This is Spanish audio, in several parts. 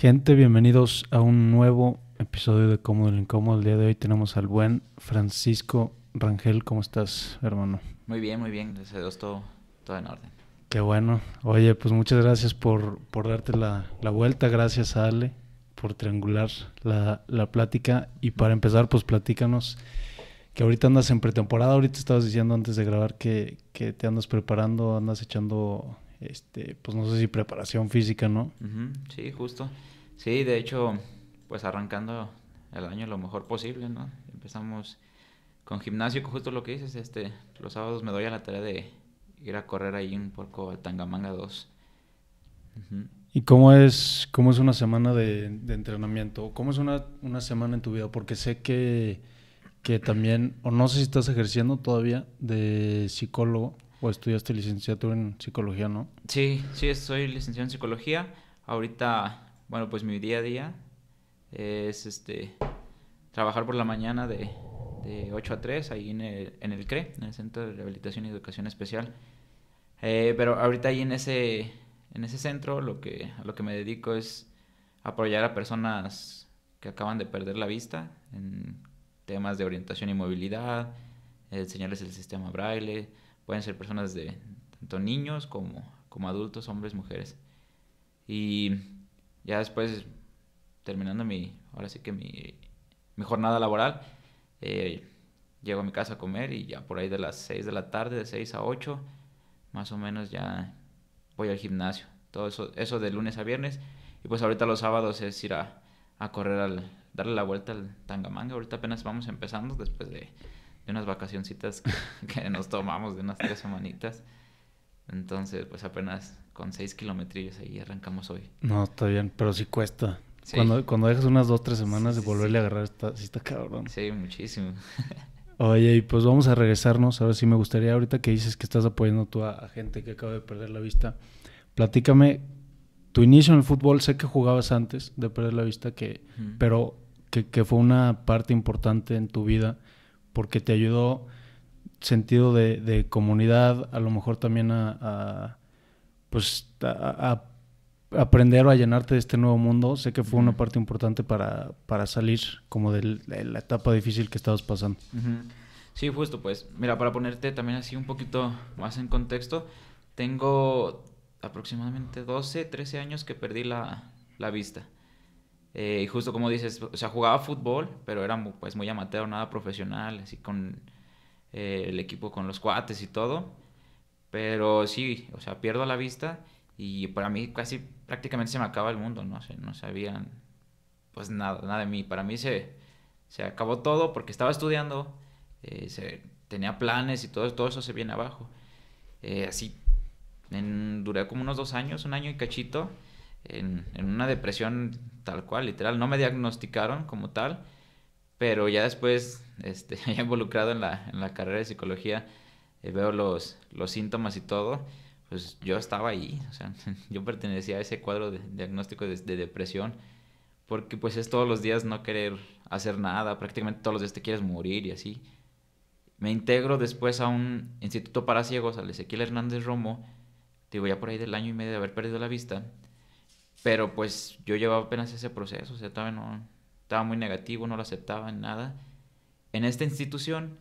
Gente, bienvenidos a un nuevo episodio de Cómodo el Incómodo. El día de hoy tenemos al buen Francisco Rangel. ¿Cómo estás, hermano? Muy bien, muy bien. desde a todo, todo en orden. Qué bueno. Oye, pues muchas gracias por, por darte la, la vuelta. Gracias a Ale por triangular la, la plática. Y para empezar, pues platícanos que ahorita andas en pretemporada. Ahorita estabas diciendo antes de grabar que, que te andas preparando, andas echando este, pues no sé si preparación física, ¿no? Sí, justo. Sí, de hecho, pues arrancando el año lo mejor posible, ¿no? Empezamos con gimnasio, justo lo que dices, este, los sábados me doy a la tarea de ir a correr ahí un poco al Tangamanga 2. ¿Y cómo es, cómo es una semana de, entrenamiento? ¿Cómo es una, semana en tu vida? Porque sé que, que también, o no sé si estás ejerciendo todavía de psicólogo. O estudiaste licenciatura en psicología, ¿no? Sí, sí, soy licenciado en psicología. Ahorita, bueno, pues mi día a día es este trabajar por la mañana de, 8 a 3 ahí en el, en el CRE, en el Centro de Rehabilitación y Educación Especial. Eh, pero ahorita ahí en ese, en ese centro lo que, lo que me dedico es apoyar a personas que acaban de perder la vista en temas de orientación y movilidad, enseñarles el sistema braille, Pueden ser personas de tanto niños como, como adultos, hombres, mujeres. Y ya después, terminando mi, ahora sí que mi, mi jornada laboral, eh, llego a mi casa a comer y ya por ahí de las 6 de la tarde, de 6 a 8, más o menos ya voy al gimnasio. Todo eso, eso de lunes a viernes. Y pues ahorita los sábados es ir a, a correr, al, darle la vuelta al tangamanga. Ahorita apenas vamos empezando después de unas vacacioncitas que, nos tomamos de unas tres semanitas. Entonces, pues apenas con seis kilometrillos ahí arrancamos hoy. No, está bien, pero sí cuesta. Cuando, cuando dejas unas dos, tres semanas de volverle a agarrar, esta, sí está cabrón. Sí, muchísimo. Oye, y pues vamos a regresarnos. a ver si me gustaría, ahorita que dices que estás apoyando a, gente que acaba de perder la vista, platícame tu inicio en el fútbol. Sé que jugabas antes de perder la vista, que, pero que, que, fue una parte importante en tu vida porque te ayudó sentido de, comunidad, a lo mejor también a, pues a, aprender o a llenarte de este nuevo mundo. Sé que fue una parte importante para, salir como de la etapa difícil que estabas pasando. Sí, justo, pues. Mira, para ponerte también así un poquito más en contexto, tengo aproximadamente 12, 13 años que perdí la vista. Eh, y justo como dices, o sea, jugaba fútbol, pero era pues muy amateur, nada profesional, así con eh, el equipo, con los cuates y todo. Pero sí, o sea, pierdo la vista y para mí casi prácticamente se me acaba el mundo, ¿no? sé, no sabían pues nada, nada de mí. Para mí se, se acabó todo porque estaba estudiando, eh, tenía planes y todo, todo eso se viene abajo. así, duré como unos dos años, un año y cachito en, una depresión tal cual, literal. No me diagnosticaron como tal, pero ya después, este, ya involucrado en la, carrera de psicología, eh, veo los, los síntomas y todo, pues yo estaba ahí, o sea, yo pertenecía a ese cuadro de diagnóstico de, depresión, porque pues es todos los días no querer hacer nada, prácticamente todos los días te quieres morir y así. Me integro después a un instituto para ciegos, al Ezequiel Hernández Romo, digo, ya por ahí del año y medio de haber perdido la vista, pero pues yo llevaba apenas ese proceso, o sea, no, estaba muy negativo, no lo aceptaba en nada. En esta institución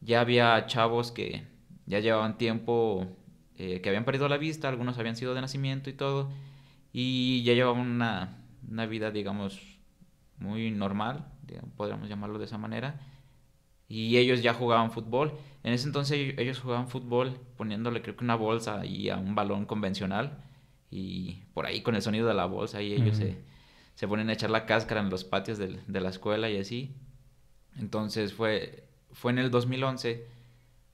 ya había chavos que ya llevaban tiempo, eh, que habían perdido la vista, algunos habían sido de nacimiento y todo, y ya llevaban una, una vida, digamos, muy normal, podríamos llamarlo de esa manera, y ellos ya jugaban fútbol. En ese entonces ellos jugaban fútbol poniéndole creo que una bolsa y a un balón convencional y por ahí con el sonido de la bolsa y ellos se, se, ponen a echar la cáscara en los patios de, de, la escuela y así. Entonces fue, fue en el 2011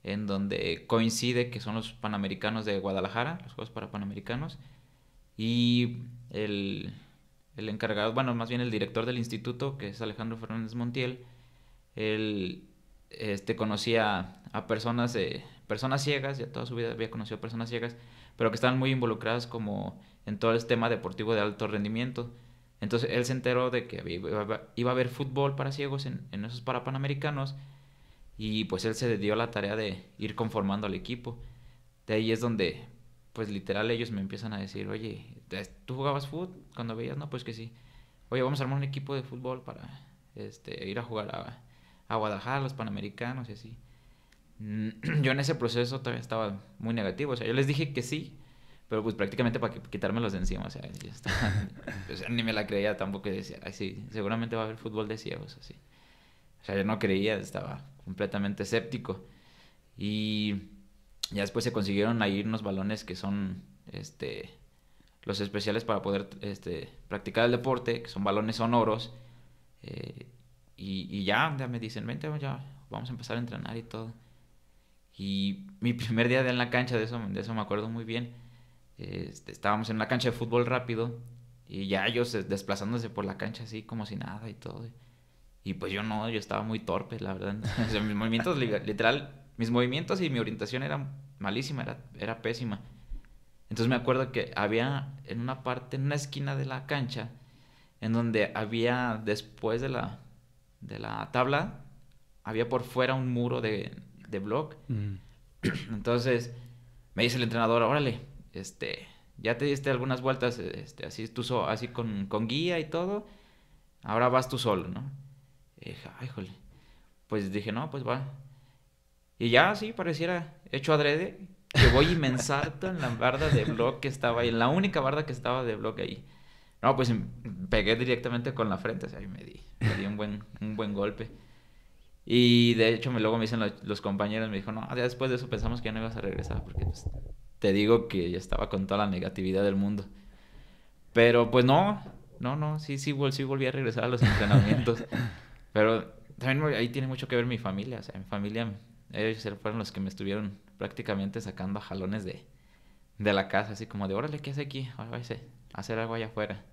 en donde coincide que son los Panamericanos de Guadalajara, los Juegos para Panamericanos, y el, el encargado, bueno, más bien el director del instituto, que es Alejandro Fernández Montiel, él este, conocía a personas de, personas ciegas, ya toda su vida había conocido personas ciegas, pero que estaban muy involucradas como en todo el este tema deportivo de alto rendimiento. Entonces él se enteró de que iba a haber fútbol para ciegos en, en esos parapanamericanos y pues él se dio la tarea de ir conformando al equipo. De ahí es donde pues literal ellos me empiezan a decir, oye, ¿tú jugabas fútbol cuando veías? No, pues que sí. Oye, vamos a armar un equipo de fútbol para este, ir a jugar a, a Guadalajara, los Panamericanos y así. Mm, yo en ese proceso todavía estaba muy negativo. O sea, yo les dije que sí, pero pues prácticamente para quitármelos de encima. O sea, ya estaba, o ni me la creía tampoco. Decía, ay, sí, seguramente va a haber fútbol de ciegos, así. O sea, yo no creía, estaba completamente escéptico. Y ya después se consiguieron ahí unos balones que son este, los especiales para poder este, practicar el deporte, que son balones sonoros. Eh, y, ya, me dicen, vente, vamos a empezar a entrenar y todo. Y mi primer día en la cancha, de eso, de eso me acuerdo muy bien, este, estábamos en una cancha de fútbol rápido y ya ellos desplazándose por la cancha así como si nada y todo. Y pues yo no, yo estaba muy torpe, la verdad. mis movimientos, literal, mis movimientos y mi orientación eran malísima, era, era pésima. Entonces me acuerdo que había en una parte, en una esquina de la cancha, en donde había, después de la, de la tabla, había por fuera un muro de, de blog. Mm. Entonces, me dice el entrenador, órale, este, ya te diste algunas vueltas, este, así, tú así con, guía y todo, ahora vas tú solo, ¿no? Pues dije, no, pues va. Y ya, así pareciera hecho adrede, que voy y me en la barda de blog que estaba en la única barda que estaba de blog ahí. No, pues em, pegué directamente con la frente, o me di, me di un buen, un buen golpe. Y de hecho, me, luego me dicen los, compañeros, me dijo, no, ya después de eso pensamos que ya no ibas a regresar, porque pues, te digo que ya estaba con toda la negatividad del mundo. Pero pues no, no, no, sí, sí, volví a regresar a los entrenamientos. Pero también ahí tiene mucho que ver mi familia, o sea, mi familia, ellos fueron los que me estuvieron prácticamente sacando a jalones de, de la casa, así como de, órale, ¿qué hace aquí? hacer algo allá afuera.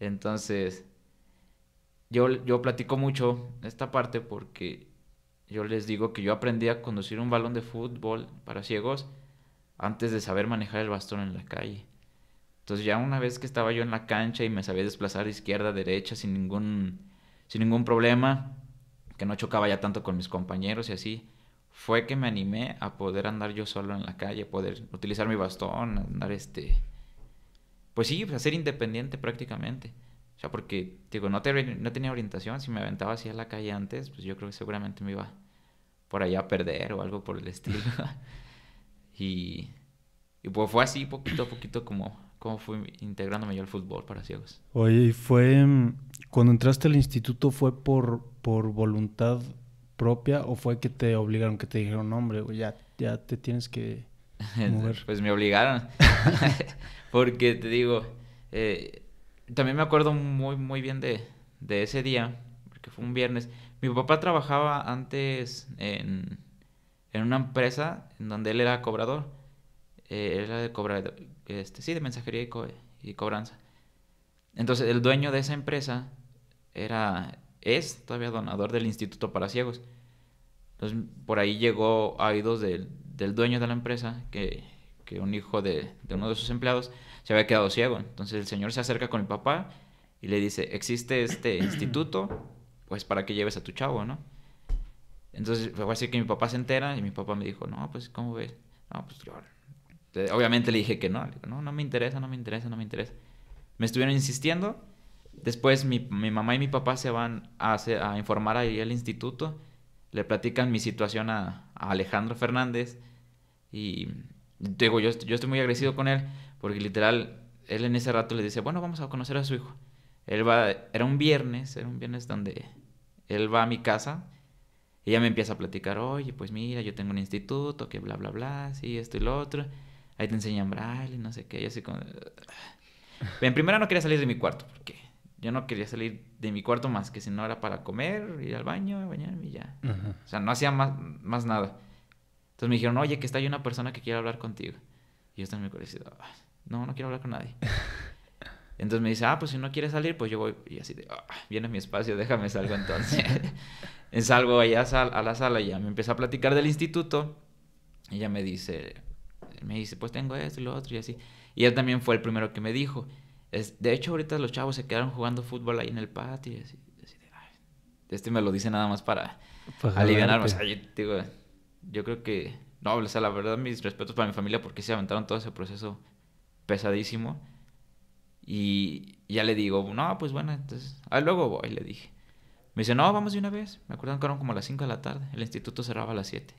Entonces, yo, platico mucho esta parte porque yo les digo que yo aprendí a conducir un balón de fútbol para ciegos antes de saber manejar el bastón en la calle. Entonces ya una vez que estaba yo en la cancha y me sabía desplazar izquierda, derecha sin ningún, sin ningún problema, que no chocaba ya tanto con mis compañeros y así, fue que me animé a poder andar yo solo en la calle, poder utilizar mi bastón, andar este... Pues sí, pues, a ser independiente prácticamente porque, digo, no, no tenía orientación. Si me aventaba así a la calle antes, pues yo creo que seguramente me iba por allá a perder o algo por el estilo. y, y, pues fue así, poquito a poquito, como, como fui integrándome yo al fútbol para ciegos. Oye, ¿y fue. Cuando entraste al instituto, ¿fue por, por voluntad propia o fue que te obligaron, que te dijeron, hombre, ya, ya te tienes que pues me obligaron. porque te digo. Eh, también me acuerdo muy, muy bien de, ese día, porque fue un viernes. Mi papá trabajaba antes en, una empresa en donde él era cobrador. Eh, era de cobrador, este, sí, de mensajería y, cobranza. Entonces, el dueño de esa empresa era, es todavía donador del Instituto para Ciegos. Entonces, por ahí llegó a oídos del, dueño de la empresa, que, que un hijo de, uno de sus empleados se había quedado ciego. Entonces el señor se acerca con el papá y le dice, existe este instituto, pues para que lleves a tu chavo, ¿no? Entonces fue así que mi papá se entera y mi papá me dijo, no, pues ¿cómo ves? No, pues yo... Obviamente le dije que no, no, no me interesa, no me interesa, no me interesa. Me estuvieron insistiendo. Después mi, mi mamá y mi papá se van a, a informar ahí al instituto, le platican mi situación a, Alejandro Fernández y digo, yo, yo estoy muy agresivo con él porque literal, él en ese rato le dice, bueno, vamos a conocer a su hijo. Él va, era un viernes, era un viernes donde él va a mi casa y ella me empieza a platicar, oye, pues mira, yo tengo un instituto, que bla, bla, bla, sí, esto y lo otro. Ahí te enseñan braille, no sé qué, yo así como... En primera no quería salir de mi cuarto, porque yo no quería salir de mi cuarto más que si no era para comer, ir al baño, bañarme y ya. O sea, no hacía más, más nada. Entonces me dijeron, oye, que está ahí una persona que quiere hablar contigo. Y yo estaba muy curiosidad no, no quiero hablar con nadie. Entonces me dice, ah, pues si no quieres salir, pues yo voy. Y así de, ah, viene mi espacio, déjame salgo entonces. salgo allá a la sala y ya me empieza a platicar del instituto. Y ella me dice, me dice, pues tengo esto y lo otro y así. Y él también fue el primero que me dijo. Es, de hecho, ahorita los chavos se quedaron jugando fútbol ahí en el patio. Y así, de, este me lo dice nada más para pues aliviarme. yo, digo, yo creo que, no, o sea, la verdad, mis respetos para mi familia porque se aventaron todo ese proceso pesadísimo. Y ya le digo, no, pues bueno, entonces, ah, luego voy, le dije. Me dice, no, vamos de una vez. Me acuerdo que eran como las 5 de la tarde. El instituto cerraba a las 7.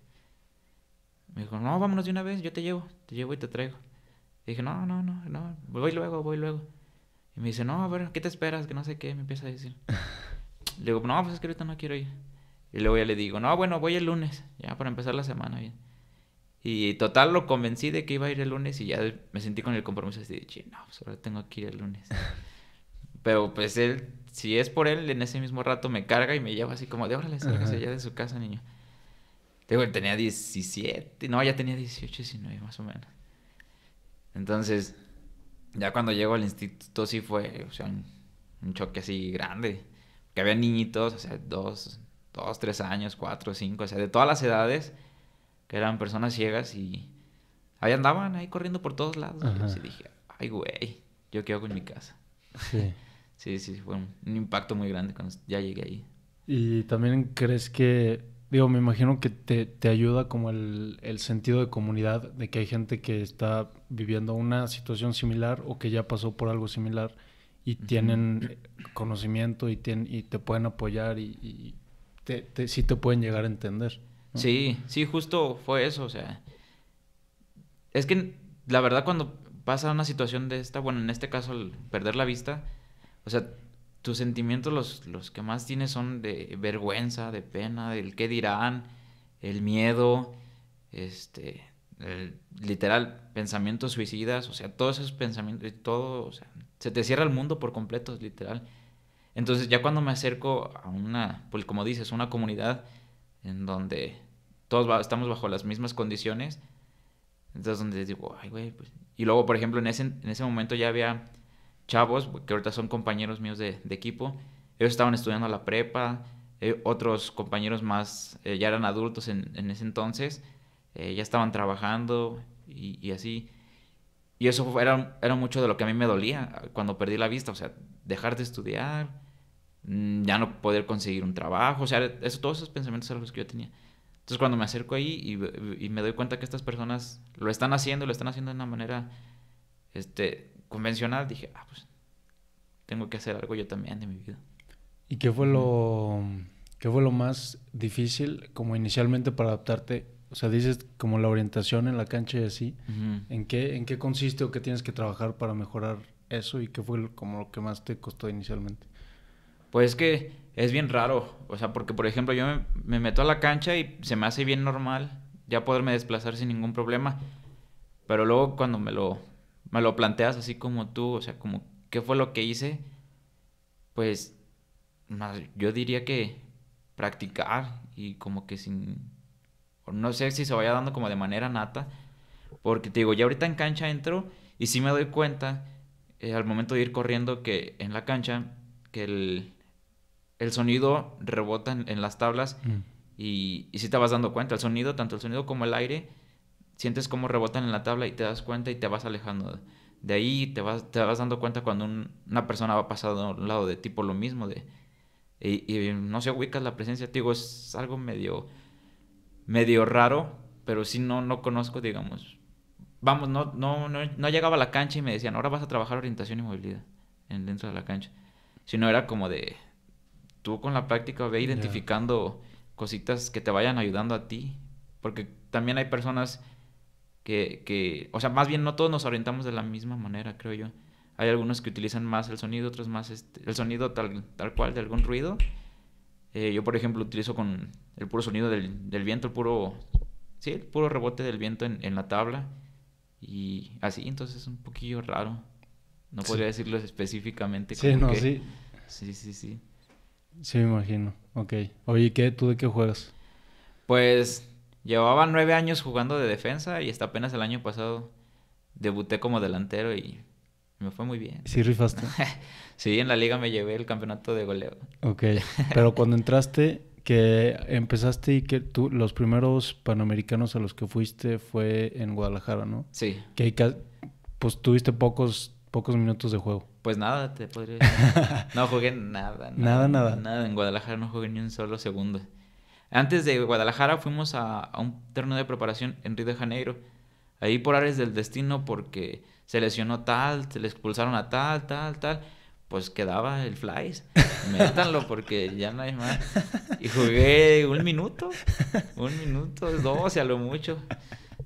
Me dijo, no, vámonos de una vez, yo te llevo, te llevo y te traigo. Y dije, no, no, no, no, voy luego, voy luego. Y me dice, no, a ver, ¿qué te esperas? Que no sé qué, me empieza a decir. le digo, no, pues es que ahorita no quiero ir. Y luego ya le digo, no, bueno, voy el lunes, ya para empezar la semana bien. Y total lo convencí de que iba a ir el lunes y ya me sentí con el compromiso así de, no, pues ahora tengo que ir el lunes. Pero pues él, si es por él, en ese mismo rato me carga y me lleva así como de, órale, salgas allá de su casa, niño. Digo, él tenía 17, no, ya tenía 18, 19 más o menos. Entonces, ya cuando llego al instituto sí fue, o sea, un, un choque así grande. Que había niñitos, o sea, dos, dos, tres años, cuatro, cinco, o sea, de todas las edades eran personas ciegas y ahí andaban, ahí corriendo por todos lados. Y dije, ay, güey, ¿yo qué hago en mi casa? Sí. sí, fue un, impacto muy grande cuando ya llegué ahí. Y también crees que, digo, me imagino que te, ayuda como el, sentido de comunidad, de que hay gente que está viviendo una situación similar o que ya pasó por algo similar y tienen eh, conocimiento y, y te pueden apoyar y, te, sí te pueden llegar a entender. Sí, sí, justo fue eso, o sea. Es que la verdad cuando pasa una situación de esta, bueno, en este caso el perder la vista, o sea, tus sentimientos los, los que más tienes son de vergüenza, de pena, del qué dirán, el miedo, este, el, literal, pensamientos suicidas, o sea, todos esos pensamientos, todo, o sea, se te cierra el mundo por completo, literal. Entonces ya cuando me acerco a una, pues como dices, una comunidad en donde todos estamos bajo las mismas condiciones. Entonces, donde digo, ay, güey. Pues". Y luego, por ejemplo, en ese, en ese momento ya había chavos que ahorita son compañeros míos de, equipo. Ellos estaban estudiando la prepa. Eh, otros compañeros más eh, ya eran adultos en, en ese entonces. Eh, ya estaban trabajando y, así. Y eso era, era, mucho de lo que a mí me dolía ah, cuando perdí la vista. O sea, dejar de estudiar, mm, ya no poder conseguir un trabajo. O sea, todos esos pensamientos eran los que yo tenía. Entonces cuando me acerco ahí y, me doy cuenta que estas personas lo están haciendo, lo están haciendo de una manera este, convencional, dije, ah, pues tengo que hacer algo yo también de mi vida. ¿Y qué fue lo, qué fue lo más difícil como inicialmente para adaptarte? O sea, dices como la orientación en la cancha y así. ¿En, qué, ¿En qué consiste o qué tienes que trabajar para mejorar eso? ¿Y qué fue como lo que más te costó inicialmente? Pues que es bien raro. O sea, porque por ejemplo yo me, meto a la cancha y se me hace bien normal ya poderme desplazar sin ningún problema. Pero luego cuando me lo, me lo planteas así como tú, o sea, como qué fue lo que hice, pues yo diría que practicar y como que sin... No sé si se vaya dando como de manera nata. Porque te digo, ya ahorita en cancha entro y sí me doy cuenta eh, al momento de ir corriendo que en la cancha que el, el sonido rebota en, las tablas mm. y, si te vas dando cuenta, el sonido, tanto el sonido como el aire, sientes cómo rebotan en la tabla y te das cuenta y te vas alejando. De ahí te vas, te vas dando cuenta cuando una persona va pasando a un lado de ti por lo mismo, de, y, no se ubicas la presencia, digo, es algo medio, medio raro, pero sí no, no conozco, digamos. Vamos, no, no, no, no llegaba a la cancha y me decían, ahora vas a trabajar orientación y movilidad dentro de la cancha. Sino era como de, tú con la práctica ve identificando cositas que te vayan ayudando a ti. Porque también hay personas que, o sea, más bien no todos nos orientamos de la misma manera, creo yo. Hay algunos que utilizan más el sonido, otros más este, el sonido tal, tal cual de algún ruido. Eh, yo, por ejemplo, utilizo con el puro sonido del, del, viento, el puro, sí, el puro rebote del viento en, la tabla. Y así, entonces es un poquillo raro. No podría decirlo específicamente. Sí, sí. Sí, sí, sí. Sí, me imagino. Ok. Oye, ¿qué? ¿Tú de qué juegas? Pues llevaba nueve años jugando de defensa y hasta apenas el año pasado debuté como delantero y me fue muy bien. ¿Sí rifaste? sí, en la liga me llevé el campeonato de goleo. Ok. Pero cuando entraste, que empezaste y que tú, los primeros panamericanos a los que fuiste fue en Guadalajara, ¿no? Sí. Que pues tuviste pocos, pocos minutos de juego. Pues nada, te podría No jugué nada, nada. Nada, nada. en Guadalajara no jugué ni un solo segundo. Antes de Guadalajara fuimos a, un terreno de preparación en Río de Janeiro. Ahí por áreas del destino porque se lesionó tal, se le expulsaron a tal, tal, tal. Pues quedaba el flies. Métanlo porque ya no hay más. Y jugué un minuto, un minuto, dos, a lo mucho.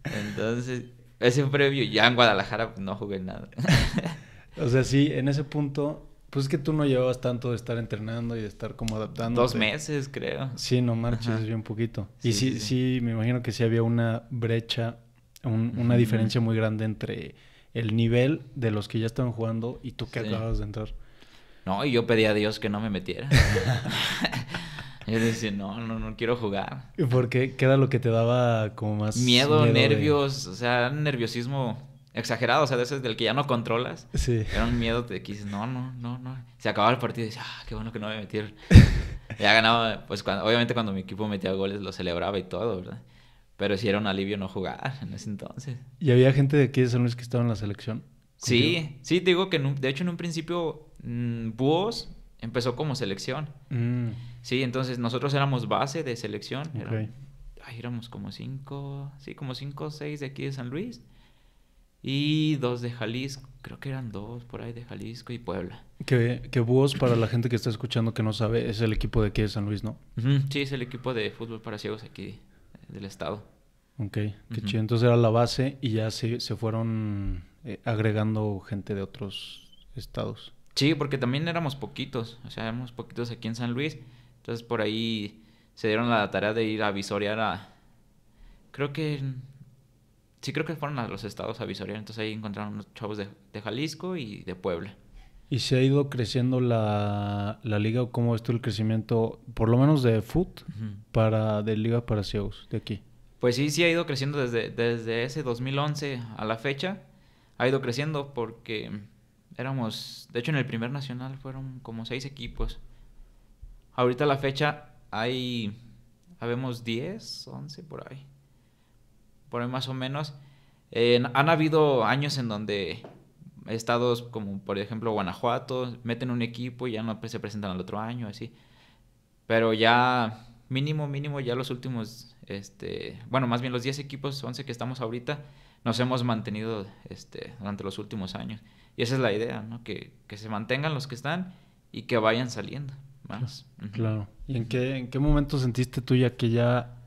Entonces, ese previo ya en Guadalajara pues, no jugué nada. O sea, sí, en ese punto, pues es que tú no llevabas tanto de estar entrenando y de estar como adaptando. Dos meses, creo. Sí, no marches, bien poquito. y sí, sí, me imagino que sí había una brecha, una diferencia muy grande entre el nivel de los que ya estaban jugando y tú que acababas de entrar. No, y yo pedí a Dios que no me metiera. yo decía, no, no, no quiero jugar. ¿Y por qué? ¿Qué lo que te daba como más miedo? nervios, o sea, nerviosismo exagerado, o sea, de ese del que ya no controlas. Sí. Era un miedo de que dices, no, no, no, no. Se acababa el partido y dices, ah, qué bueno que no voy a ya ganaba, pues cuando, obviamente cuando mi equipo metía goles lo celebraba y todo, ¿verdad? Pero sí era un alivio no jugar en ese entonces. ¿Y había gente de aquí de San Luis que estaba en la selección? Sí, sí, digo que de hecho en un principio Vos mm, empezó como selección. Mm. Sí, entonces nosotros éramos base de selección. Ahí éramos como cinco, sí, como cinco o seis de aquí de San Luis y dos de Jalisco. Creo que eran dos por ahí de Jalisco y Puebla. Que, que para la gente que está escuchando que no sabe, es el equipo de aquí de San Luis, ¿no? Sí, es el equipo de fútbol para ciegos aquí eh, del estado. Ok, qué chido. Entonces era la base y ya se, se fueron eh, agregando gente de otros estados. Sí, porque también éramos poquitos, o sea, éramos poquitos aquí en San Luis. Entonces por ahí se dieron la tarea de ir a visorear a... Creo que sí creo que fueron a los estados a entonces ahí encontraron unos chavos de, Jalisco y de Puebla. ¿Y se ha ido creciendo la, liga o cómo es el crecimiento, por lo menos de foot, para, de liga para ciegos de aquí? Pues sí, sí ha ido creciendo desde, desde ese 2011 a la fecha. Ha ido creciendo porque éramos, de hecho en el primer nacional fueron como seis equipos. Ahorita a la fecha hay, habemos 10, 11 por ahí por ahí más o menos. han habido años en donde estados como por ejemplo Guanajuato meten un equipo y ya no pues, se presentan al otro año, así. Pero ya mínimo, mínimo, ya los últimos, este, bueno, más bien los 10 equipos, 11 que estamos ahorita, nos hemos mantenido este, durante los últimos años. Y esa es la idea, ¿no? Que, que se mantengan los que están y que vayan saliendo Claro. ¿Y en qué, en qué momento sentiste tú ya que ya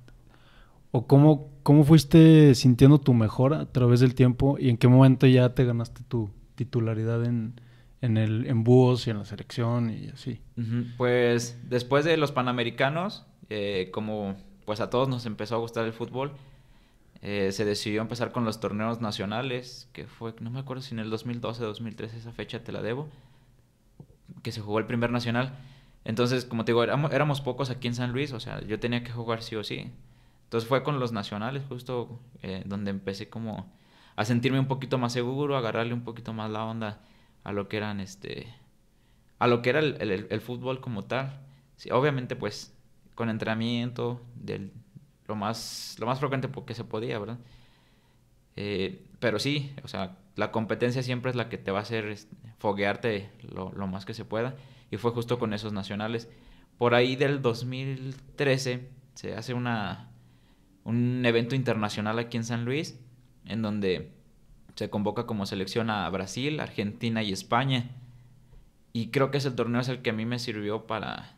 ¿O cómo, fuiste sintiendo tu mejora a través del tiempo y en qué momento ya te ganaste tu titularidad en, en, el, en Búhos y en la selección y así? Pues después de los Panamericanos, eh, como pues a todos nos empezó a gustar el fútbol, eh, se decidió empezar con los torneos nacionales, que fue, no me acuerdo si en el 2012, 2013, esa fecha te la debo, que se jugó el primer nacional. Entonces, como te digo, éramos pocos aquí en San Luis, o sea, yo tenía que jugar sí o sí. Entonces fue con los nacionales justo eh, donde empecé como a sentirme un poquito más seguro, agarrarle un poquito más la onda a lo que eran este a lo que era el, fútbol como tal. obviamente pues con entrenamiento del lo más lo más frecuente que se podía, ¿verdad? Eh, pero sí, o sea, la competencia siempre es la que te va a hacer foguearte lo, lo, más que se pueda. Y fue justo con esos nacionales. Por ahí del 2013 se hace una, un evento internacional aquí en San Luis, en donde se convoca como selección a Brasil, Argentina y España. Y creo que ese torneo es el que a mí me sirvió para,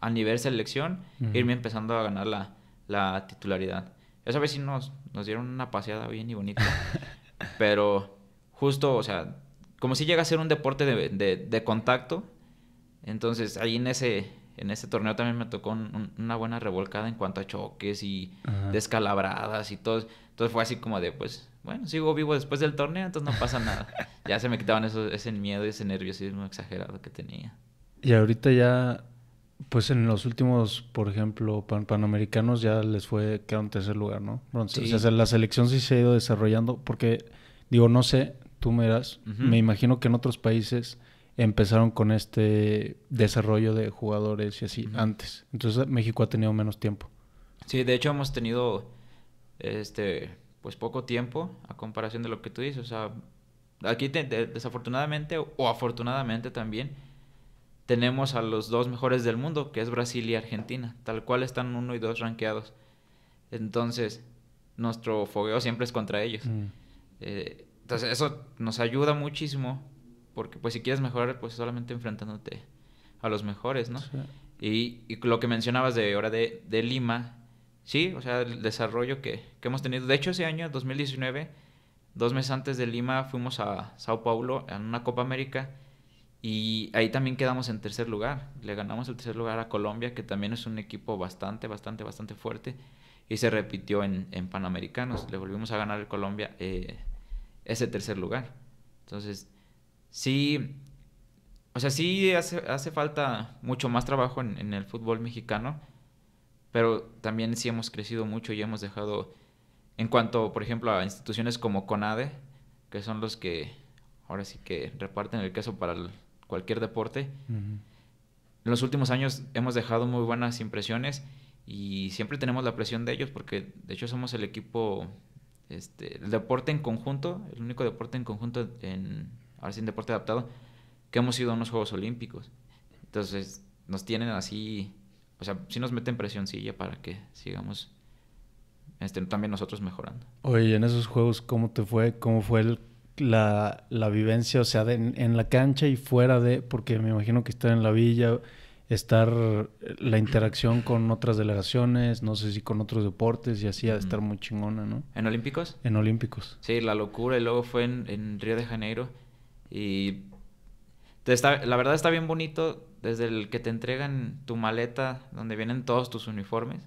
a nivel selección, irme empezando a ganar la, titularidad. Esa vez sí nos, nos dieron una paseada bien y bonita. pero justo, o sea, como si llega a ser un deporte de, de contacto, entonces ahí en ese, en ese torneo también me tocó una buena revolcada en cuanto a choques y descalabradas y todo. Entonces fue así como de, pues, bueno, sigo vivo después del torneo, entonces no pasa nada. ya se me quitaban esos, ese miedo y ese nerviosismo exagerado que tenía. Y ahorita ya, pues en los últimos, por ejemplo, panamericanos ya les fue, quedaron tercer lugar, ¿no? O sea, la selección sí se ha ido desarrollando, porque, digo, no sé, tú me eras, me imagino que en otros países empezaron con este desarrollo de jugadores y así antes. Entonces México ha tenido menos tiempo. Sí, de hecho hemos tenido este pues poco tiempo a comparación de lo que tú dices, o sea, aquí desafortunadamente o afortunadamente también tenemos a los dos mejores del mundo, que es Brasil y Argentina, tal cual están uno y dos rankeados. Entonces, nuestro fogueo siempre es contra ellos. Mm. Eh, entonces, eso nos ayuda muchísimo porque pues si quieres mejorar, pues solamente enfrentándote a los mejores, ¿no? Y, lo que mencionabas de ahora de, Lima, sí, o sea, el desarrollo que, hemos tenido. De hecho, ese año, 2019, dos meses antes de Lima, fuimos a Sao Paulo en una Copa América y ahí también quedamos en tercer lugar. Le ganamos el tercer lugar a Colombia, que también es un equipo bastante, bastante, bastante fuerte. Y se repitió en, Panamericanos. Le volvimos a ganar a Colombia eh, ese tercer lugar. Entonces, sí, o sea, sí hace, hace falta mucho más trabajo en, el fútbol mexicano, pero también sí hemos crecido mucho y hemos dejado, en cuanto, por ejemplo, a instituciones como CONADE, que son los que ahora sí que reparten el queso para cualquier deporte, en los últimos años hemos dejado muy buenas impresiones y siempre tenemos la presión de ellos porque de hecho somos el equipo, este, el deporte en conjunto, el único deporte en conjunto en ahora sí en deporte adaptado, que hemos ido a unos Juegos Olímpicos. Entonces, nos tienen así, o sea, Si nos meten presioncilla para que sigamos este, también nosotros mejorando. Oye, en esos juegos, ¿cómo te fue? ¿Cómo fue la, la, vivencia? O sea, en, la cancha y fuera de, porque me imagino que estar en la villa, estar la interacción con otras delegaciones, no sé si con otros deportes y así, de estar muy chingona, ¿no? ¿En Olímpicos? En Olímpicos. Sí, la locura. Y luego fue en, en Río de Janeiro y está, la verdad está bien bonito desde el que te entregan tu maleta donde vienen todos tus uniformes.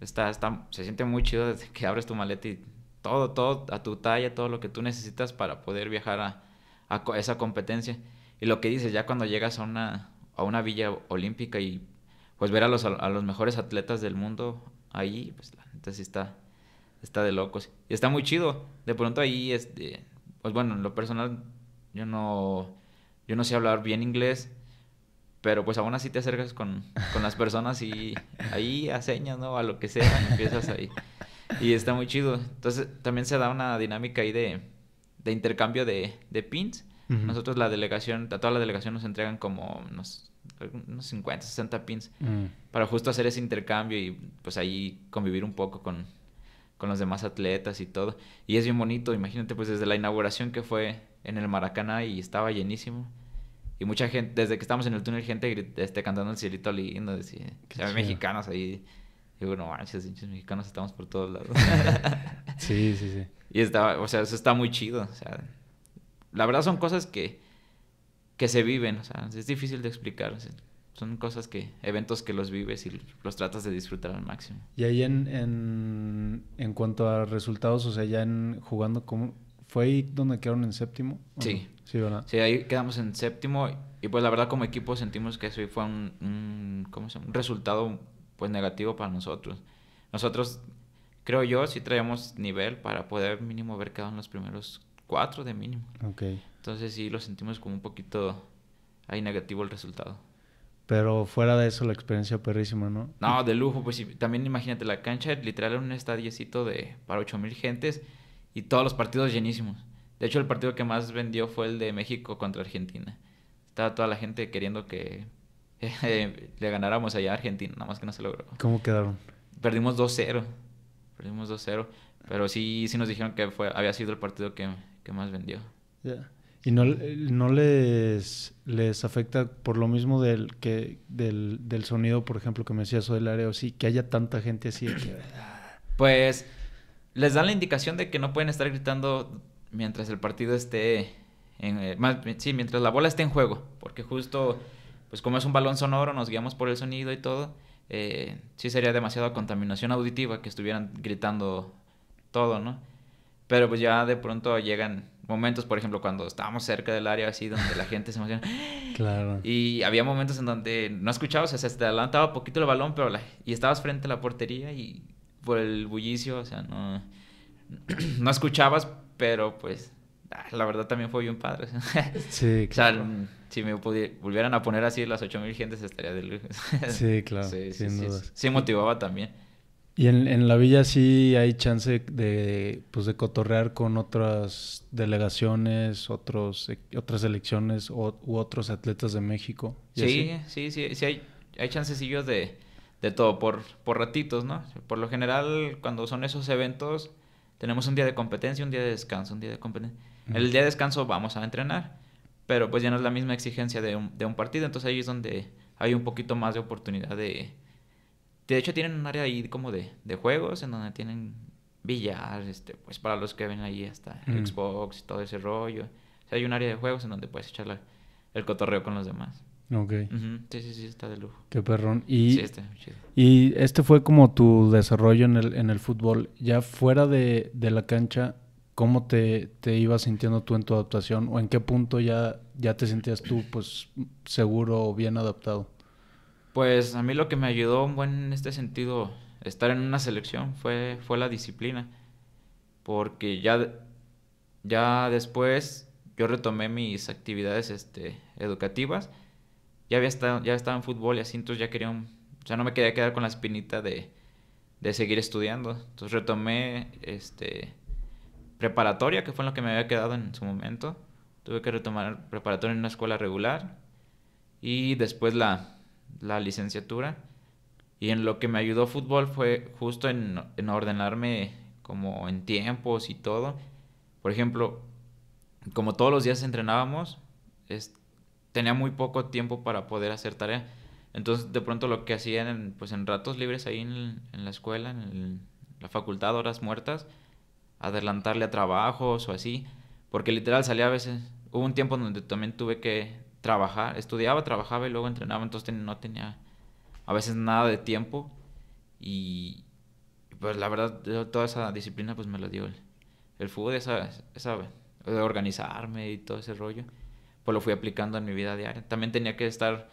Está, está, se siente muy chido desde que abres tu maleta y todo, todo a tu talla, todo lo que tú necesitas para poder viajar a, esa competencia. Y lo que dices, ya cuando llegas a una, a una villa olímpica y pues ver a los, mejores atletas del mundo ahí, pues la gente sí está, está de locos. Y está muy chido. De pronto ahí, este, pues bueno, lo personal yo no, yo no sé hablar bien inglés, pero pues aún así te acercas con, con las personas y ahí a señas, ¿no? A lo que sea, empiezas ahí. Y está muy chido. Entonces también se da una dinámica ahí de, de intercambio de, de pins. Nosotros la delegación, toda la delegación nos entregan como unos, unos 50, 60 pins mm. para justo hacer ese intercambio y pues ahí convivir un poco con, con los demás atletas y todo. Y es bien bonito, imagínate pues desde la inauguración que fue en el Maracaná y estaba llenísimo. Y mucha gente, desde que estamos en el túnel, gente esté cantando el cielito lindo, decía, que mexicanos ahí. Y Digo, no manches, mexicanos estamos por todos lados. sí, sí, sí. Y estaba, o sea, eso está muy chido. O sea, la verdad son cosas que, que se viven, o sea, es difícil de explicar. son cosas que, eventos que los vives y los tratas de disfrutar al máximo. Y ahí en, en, en cuanto a resultados, o sea, ya en jugando, como... ¿Fue ahí donde quedaron en séptimo? Sí. Sí, ¿verdad? Sí, ahí quedamos en séptimo y pues la verdad como equipo sentimos que eso fue un, ¿cómo se llama? un resultado pues negativo para nosotros. Nosotros, creo yo, sí traíamos nivel para poder mínimo haber quedado en los primeros cuatro de mínimo. Ok. Entonces sí lo sentimos como un poquito ahí negativo el resultado. Pero fuera de eso, la experiencia perrísima, ¿no? No, de lujo, pues también imagínate, la cancha literal era un estadiecito de, para 8000 gentes y todos los partidos llenísimos. De hecho, el partido que más vendió fue el de México contra Argentina. Estaba toda la gente queriendo que eh, le ganáramos allá a Argentina, nada más que no se logró. ¿Cómo quedaron? Perdimos 2-0. Perdimos 2-0. Pero sí, sí nos dijeron que fue, había sido el partido que, más vendió. ¿Y no, no les, les afecta por lo mismo del, que, del, sonido, por ejemplo, que me decías o del área, o sí, que haya tanta gente así? Pues les dan la indicación de que no pueden estar gritando mientras el partido esté en, eh, sí, mientras la bola esté en juego, porque justo, pues como es un balón sonoro, nos guiamos por el sonido y todo, eh, sí sería demasiada contaminación auditiva que estuvieran gritando todo, ¿no? Pero pues ya de pronto llegan momentos, por ejemplo, cuando estábamos cerca del área así, donde la gente se emociona. Claro. Y había momentos en donde no escuchabas, o se te adelantaba poquito el balón, pero y estabas frente a la portería y por el bullicio, o sea, no, no escuchabas, pero pues ah, la verdad también fue bien padre. Sí, claro. O sea, si me volvieran a poner así las 8000 gentes estaría de lujo. Sí, claro. Sí, sin sí, Sí, sí, motivaba también. Y en, en, la villa sí hay chance de, pues, de cotorrear con otras delegaciones, otros, e-, otras elecciones u otros atletas de México. Sí, sí, sí, sí, hay, hay chancecillos de, de todo por, por ratitos, ¿no? Por lo general, cuando son esos eventos, tenemos un día de competencia, un día de descanso, un día de competencia. El día de descanso vamos a entrenar, pero pues ya no es la misma exigencia de un, de un partido, entonces ahí es donde hay un poquito más de oportunidad de... De hecho, tienen un área ahí como de, de juegos, en donde tienen billar, este, pues para los que ven ahí hasta Xbox y todo ese rollo. O sea, hay un área de juegos en donde puedes echar el cotorreo con los demás. Ok. Sí, sí, sí, está de lujo. Qué perrón. Y, sí, chido. Y este fue como tu desarrollo en el, en el fútbol. Ya fuera de, la cancha, ¿cómo te, ibas sintiendo tú en tu adaptación? ¿O en qué punto ya, ya te sentías tú, pues, seguro o bien adaptado? Pues a mí lo que me ayudó buen en este sentido estar en una selección fue, fue la disciplina. Porque ya, ya después yo retomé mis actividades este, educativas ya había estado, ya estaba en fútbol y así, entonces ya quería no me quería quedar con la espinita de, seguir estudiando. Entonces retomé este preparatoria, que fue lo que me había quedado en su momento. Tuve que retomar preparatoria en una escuela regular y después la, licenciatura. Y en lo que me ayudó fútbol fue justo en, ordenarme como en tiempos y todo. Por ejemplo, como todos los días entrenábamos, este tenía muy poco tiempo para poder hacer tarea. Entonces, de pronto lo que hacía en, pues, en ratos libres ahí en, la escuela, en la facultad, horas muertas, adelantarle a trabajos o así, porque literal salía a veces. Hubo un tiempo donde también tuve que trabajar, estudiaba, trabajaba y luego entrenaba, entonces no tenía a veces nada de tiempo y pues la verdad toda esa disciplina pues me la dio el, el fútbol, esa, esa, de organizarme y todo ese rollo. Pues, lo fui aplicando en mi vida diaria. También tenía que estar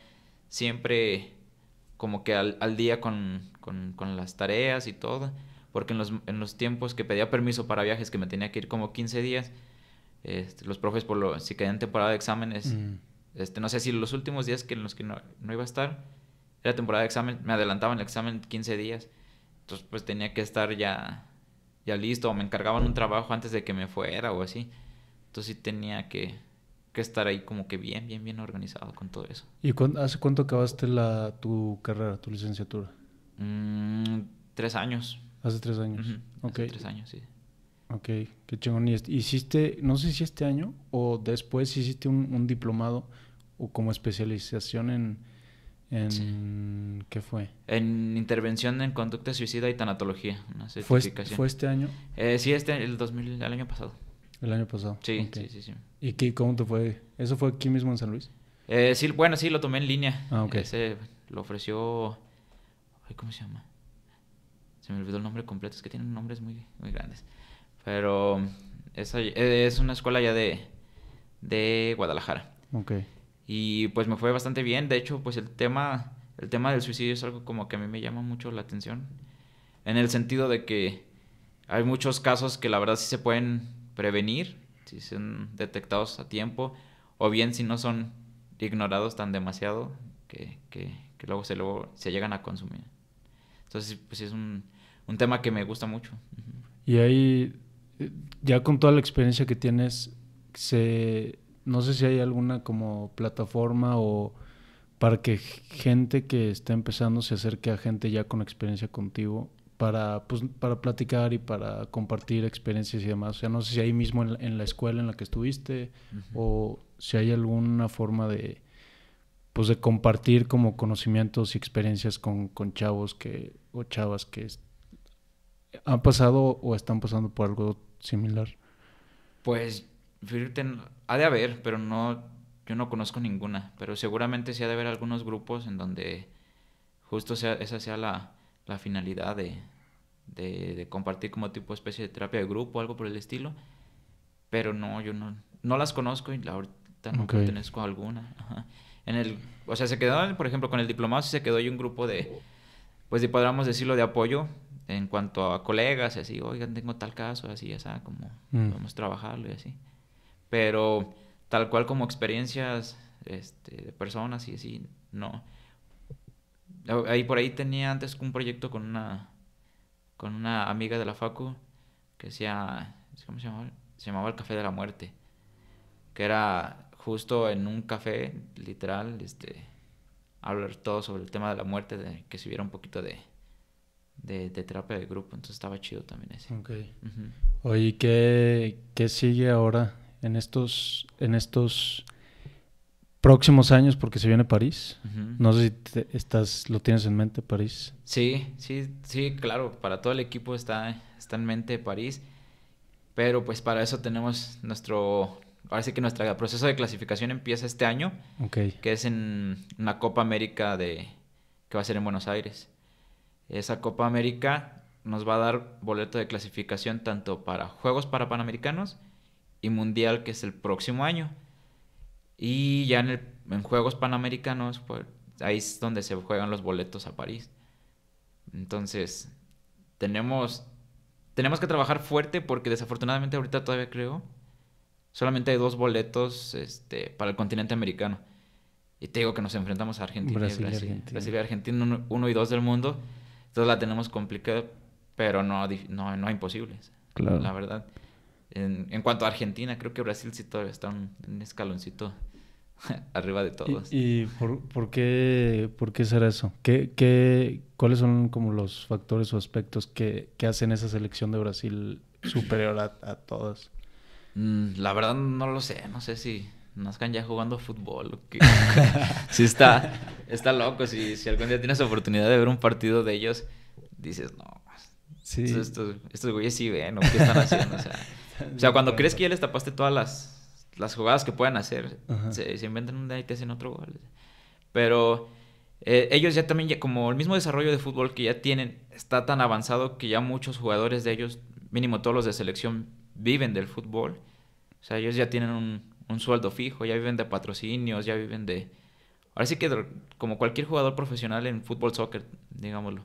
siempre como que al, día con, las tareas y todo, porque en los, tiempos que pedía permiso para viajes, que me tenía que ir como 15 días, este, los profes, por si quedan temporada de exámenes, mm. este, no sé si los últimos días que en los que no, iba a estar, era temporada de examen, me adelantaban el examen 15 días, entonces pues tenía que estar ya, ya listo, o me encargaban un trabajo antes de que me fuera o así, entonces sí tenía que que estar ahí como que bien, bien, bien organizado con todo eso. ¿Y hace cuánto acabaste la, tu carrera, tu licenciatura? Mm, tres años. Hace tres años. Hace tres años, sí. Ok, qué chingón. Este, hiciste, no sé si este año o después hiciste un, diplomado o como especialización en, en ¿qué fue? En intervención en conducta suicida y tanatología, ¿Fue, ¿Fue, este año? Eh, sí, este, el 2000, el año pasado. El año pasado. Sí, sí, sí, sí, ¿Y qué, cómo te fue? ¿Eso fue aquí mismo en San Luis? Eh, sí, bueno, sí, lo tomé en línea. Ah, ok. Ese lo ofreció... ¿Cómo se llama? Se me olvidó el nombre completo. Es que tienen nombres muy, muy grandes. Pero esa, eh, es una escuela allá de, de Guadalajara. Ok. Y pues me fue bastante bien. De hecho, pues el tema, el tema del suicidio es algo como que a mí me llama mucho la atención. En el sentido de que hay muchos casos que la verdad sí se pueden prevenir si son detectados a tiempo o bien si no son ignorados tan demasiado que, que, luego, se, luego se llegan a consumir. Entonces, pues es un, tema que me gusta mucho. Y ahí, ya con toda la experiencia que tienes, se, no sé si hay alguna como plataforma o para que gente que está empezando se acerque a gente ya con experiencia contigo para, pues, para platicar y para compartir experiencias y demás. O sea, no sé si ahí mismo en la, escuela en la que estuviste o si hay alguna forma de, pues, de compartir como conocimientos y experiencias con, con chavos que, o chavas que han pasado o están pasando por algo similar. Pues, ha de haber, pero no, yo no conozco ninguna, pero seguramente sí ha de haber algunos grupos en donde justo sea, esa sea la la finalidad de, compartir como tipo especie de terapia de grupo, algo por el estilo. Pero no, yo no, no las conozco y ahorita no conozco pertenezco a alguna. En el, o sea, se quedó, por ejemplo, con el diplomado, se quedó ahí un grupo de, pues podríamos decirlo, de apoyo en cuanto a colegas, así, oigan, tengo tal caso, así, ya sabes, como vamos mm. a trabajarlo y así. Pero tal cual como experiencias este, de personas y así, no. Ahí por ahí tenía antes un proyecto con una con una amiga de la facu que ¿cómo se llamaba? Se llamaba el café de la muerte, que era justo en un café literal, este hablar todo sobre el tema de la muerte, de que se viera un poquito de, de, terapia de grupo, entonces estaba chido también ese. Ok. Oye, ¿qué, sigue ahora en estos, en estos próximos años porque se viene París. No sé si estás, lo tienes en mente, París. Sí, sí, sí, claro, para todo el equipo está, está en mente París, pero pues para eso tenemos nuestro, parece que nuestro proceso de clasificación empieza este año, Ok. que es en una Copa América de, que va a ser en Buenos Aires. Esa Copa América nos va a dar boleto de clasificación tanto para Juegos para Panamericanos y Mundial, que es el próximo año. Y ya en, en Juegos Panamericanos, pues, ahí es donde se juegan los boletos a París. Entonces, tenemos, tenemos que trabajar fuerte porque desafortunadamente ahorita todavía creo, solamente hay dos boletos este, para el continente americano. Y te digo que nos enfrentamos a Argentina Brasil, y Argentina. Brasil y Argentina, uno, y dos del mundo. Entonces la tenemos complicada, pero no, no, no imposible, la verdad. En, cuanto a Argentina, creo que Brasil sí todavía está un, escaloncito arriba de todos. ¿Y, por, qué, por qué será eso? ¿Qué, qué, cuáles son como los factores o aspectos que, hacen esa selección de Brasil superior a, todas? Mm, la verdad no lo sé, no sé si nazcan ya jugando fútbol. si está, está loco, si, si algún día tienes oportunidad de ver un partido de ellos, dices, no, estos, güeyes sí ven o qué están haciendo, o sea o sea, cuando crees que ya les tapaste todas las, las jugadas que puedan hacer, se, inventan un día en otro gol. Pero eh, ellos ya también, como el mismo desarrollo de fútbol que ya tienen, está tan avanzado que ya muchos jugadores de ellos, mínimo todos los de selección, viven del fútbol. O sea, ellos ya tienen un, un sueldo fijo, ya viven de patrocinios, ya viven de... Ahora sí que como cualquier jugador profesional en fútbol, soccer, digámoslo.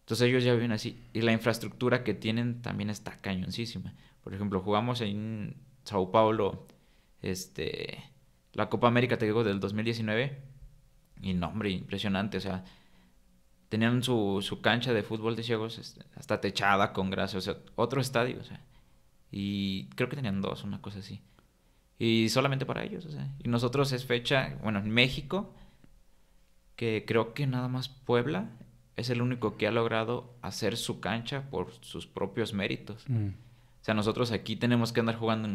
Entonces ellos ya viven así. Y la infraestructura que tienen también está cañoncísima. Por ejemplo, jugamos en Sao Paulo este, la Copa América, te digo, del 2019. Y no, hombre, impresionante. O sea, tenían su, cancha de fútbol de ciegos este, hasta techada con gracia, O sea, otro estadio. O sea, y creo que tenían dos, una cosa así. Y solamente para ellos. O sea, y nosotros es fecha, bueno, en México, que creo que nada más Puebla es el único que ha logrado hacer su cancha por sus propios méritos. Mm. O sea, nosotros aquí tenemos que andar jugando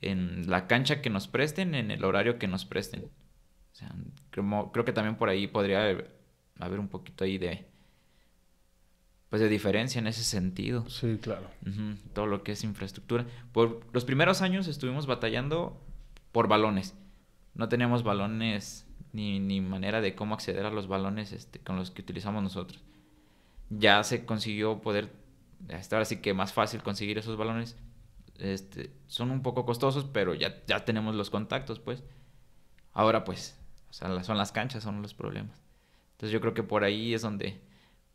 en, la cancha que nos presten, en el horario que nos presten. O sea, creo, que también por ahí podría haber, un poquito ahí de pues de diferencia en ese sentido. Sí, claro. Todo lo que es infraestructura. Por los primeros años estuvimos batallando por balones. No teníamos balones ni, manera de cómo acceder a los balones este, con los que utilizamos nosotros. Ya se consiguió poder hasta este, ahora sí que más fácil conseguir esos balones. Este, son un poco costosos, pero ya, ya tenemos los contactos, pues. Ahora, pues, o sea, son las canchas, son los problemas. Entonces yo creo que por ahí es donde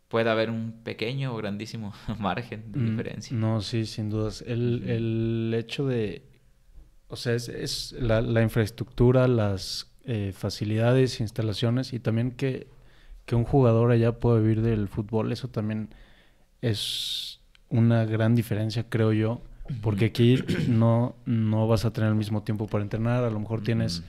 puede haber un pequeño o grandísimo margen de mm, diferencia. No, sí, sin dudas. El, el hecho de, o sea, es, la, infraestructura, las eh, facilidades, instalaciones y también que, que un jugador allá pueda vivir del fútbol, eso también es una gran diferencia, creo yo, porque aquí no, no vas a tener el mismo tiempo para entrenar, a lo mejor tienes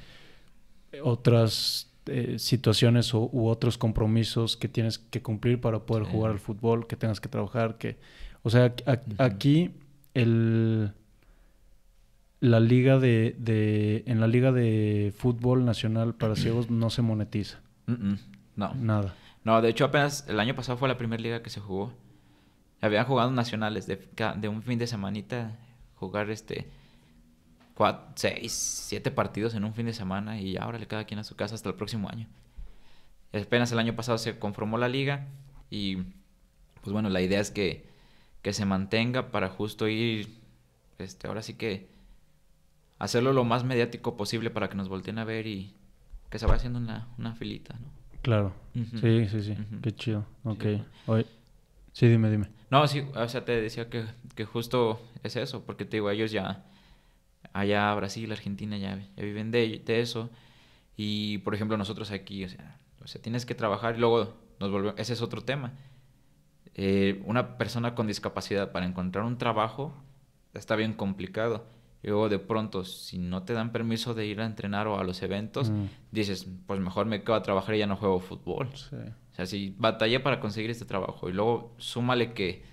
otras eh, situaciones u otros compromisos que tienes que cumplir para poder jugar al fútbol, que tengas que trabajar, que... O sea, aquí el, la liga de, de, En la liga de fútbol nacional para ciegos no se monetiza. No. Nada. No, de hecho apenas el año pasado fue la primera liga que se jugó. Habían jugado nacionales de, un fin de semanita, jugar este cuatro, seis, siete partidos en un fin de semana y ahora le cada quien a su casa hasta el próximo año. Apenas el año pasado se conformó la liga y pues bueno, la idea es que, se mantenga para justo ir, este, ahora sí que hacerlo lo más mediático posible para que nos volteen a ver y que se vaya haciendo una, una filita, ¿no? Claro. Sí, sí, sí. Qué chido. Ok. sí, dime, dime. No, sí, o sea, te decía que, justo es eso, porque te digo, ellos ya, allá Brasil, Argentina, ya, viven de, eso. Y, por ejemplo, nosotros aquí, o sea, o sea tienes que trabajar y luego nos volvemos, ese es otro tema. Eh, una persona con discapacidad para encontrar un trabajo está bien complicado. Y luego de pronto, si no te dan permiso de ir a entrenar o a los eventos, mm. dices, pues mejor me quedo a trabajar y ya no juego fútbol sea, si batallé para conseguir este trabajo y luego súmale que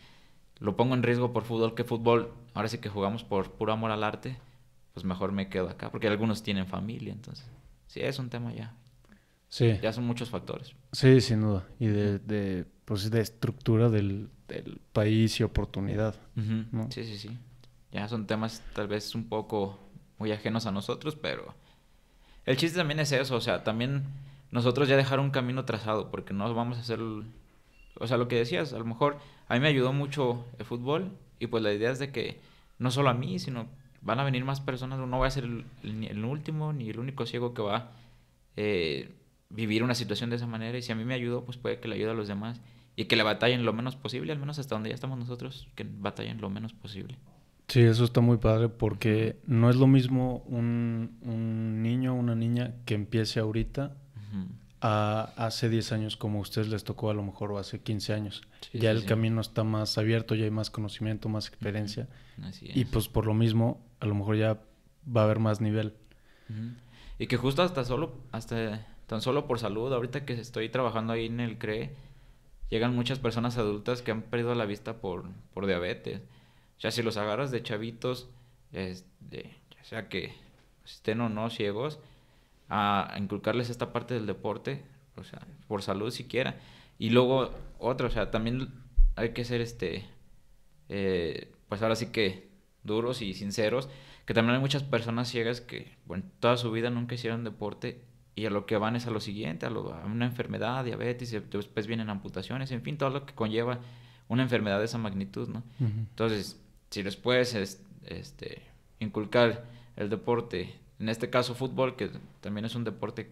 lo pongo en riesgo por fútbol, que fútbol, ahora sí que jugamos por puro amor al arte, pues mejor me quedo acá, porque algunos tienen familia, entonces, sí, es un tema ya. Sí. Ya son muchos factores. Sí, sin duda. Y de, de pues, de estructura del, país y oportunidad. Sí, sí, sí. Ya son temas tal vez un poco muy ajenos a nosotros, pero el chiste también es eso, o sea, también nosotros ya dejaron un camino trazado, porque no vamos a hacer, o sea, lo que decías, a lo mejor a mí me ayudó mucho el fútbol y pues la idea es de que no solo a mí, sino van a venir más personas, no voy a ser el, el último ni el único ciego que va a eh, vivir una situación de esa manera y si a mí me ayudó, pues puede que le ayude a los demás y que le batallen lo menos posible, al menos hasta donde ya estamos nosotros, que batallen lo menos posible. Sí, eso está muy padre porque no es lo mismo un, un niño o una niña que empiece ahorita hace 10 años como a ustedes les tocó a lo mejor o hace 15 años. ya el camino está más abierto, ya hay más conocimiento, más experiencia. Y pues por lo mismo, a lo mejor ya va a haber más nivel. Y que justo hasta solo, hasta tan solo por salud, ahorita que estoy trabajando ahí en el CRE, llegan muchas personas adultas que han perdido la vista por, diabetes. O sea, si los agarras de chavitos, este, ya sea que estén o no ciegos, a inculcarles esta parte del deporte, o sea, por salud siquiera. Y luego otra, o sea, también hay que ser, este, eh, pues ahora sí que duros y sinceros, que también hay muchas personas ciegas que, bueno, toda su vida nunca hicieron deporte y a lo que van es a lo siguiente, a, una enfermedad, diabetes, después vienen amputaciones, en fin, todo lo que conlleva una enfermedad de esa magnitud, ¿no? Entonces, si les puedes este, inculcar el deporte en este caso fútbol, que también es un deporte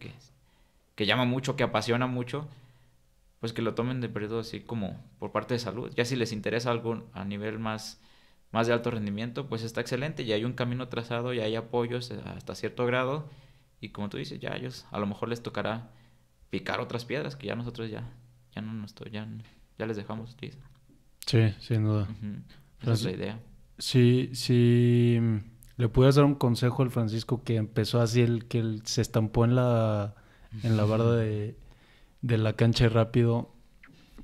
que, llama mucho, que apasiona mucho, pues que lo tomen de periodo así como por parte de salud. Ya si les interesa algo a nivel más, más de alto rendimiento, pues está excelente, y hay un camino trazado, y hay apoyos hasta cierto grado, y como tú dices, ya ellos a lo mejor les tocará picar otras piedras que ya nosotros ya, ya no nos ya, ya les dejamos. Sí, sin duda. Esa es la idea. Sí, sí. ¿Le pudieras dar un consejo al Francisco que empezó así, el que se estampó en la, en la barda de, de la cancha rápido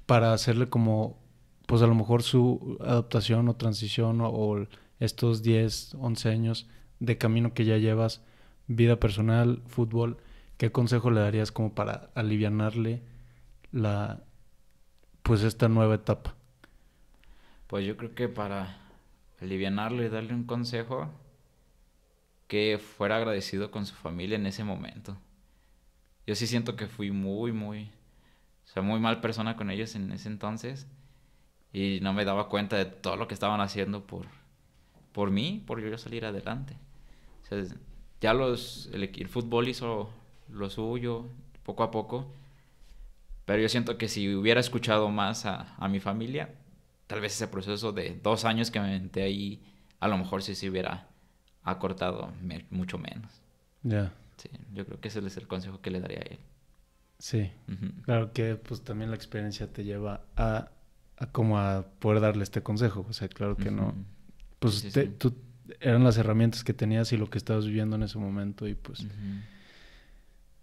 para hacerle como, pues a lo mejor su adaptación o transición o, estos 10, 11 años de camino que ya llevas, vida personal, fútbol, ¿qué consejo le darías como para alivianarle la, pues esta nueva etapa? Pues yo creo que para alivianarlo y darle un consejo, que fuera agradecido con su familia en ese momento. Yo sí siento que fui muy, muy, o sea, muy mal persona con ellos en ese entonces y no me daba cuenta de todo lo que estaban haciendo por, por mí, por yo salir adelante. O sea, ya los, el, fútbol hizo lo suyo poco a poco, pero yo siento que si hubiera escuchado más a, mi familia, tal vez ese proceso de dos años que me metí ahí, a lo mejor sí se hubiera ha cortado mucho menos. Ya. Sí, yo creo que ese es el consejo que le daría a él. Sí, claro que pues también la experiencia te lleva a, a, como a poder darle este consejo, o sea, claro que no, pues tú eran las herramientas que tenías y lo que estabas viviendo en ese momento y pues